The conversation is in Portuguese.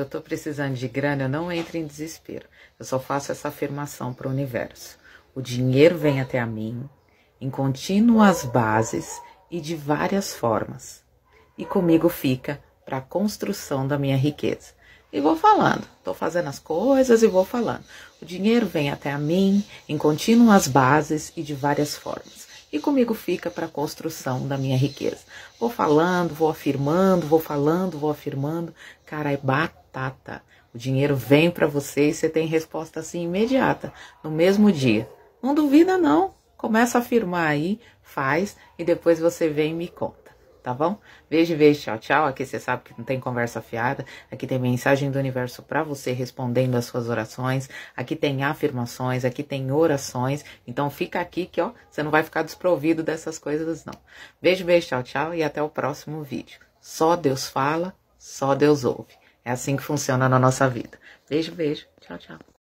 eu estou precisando de grana, eu não entre em desespero. Eu só faço essa afirmação para o universo. O dinheiro vem até a mim em contínuas bases e de várias formas. E comigo fica para a construção da minha riqueza. E vou falando, estou fazendo as coisas e vou falando. O dinheiro vem até a mim em contínuas bases e de várias formas e comigo fica para a construção da minha riqueza. Vou falando, vou afirmando, vou falando, vou afirmando. Cara, é batata. O dinheiro vem para você e você tem resposta assim imediata, no mesmo dia. Não duvida não. Começa a afirmar aí, faz e depois você vem e me conta tá bom? Beijo, beijo, tchau, tchau. Aqui você sabe que não tem conversa fiada. Aqui tem mensagem do universo para você respondendo as suas orações. Aqui tem afirmações, aqui tem orações. Então fica aqui que, ó, você não vai ficar desprovido dessas coisas, não. Beijo, beijo, tchau, tchau e até o próximo vídeo. Só Deus fala, só Deus ouve. É assim que funciona na nossa vida. Beijo, beijo. Tchau, tchau.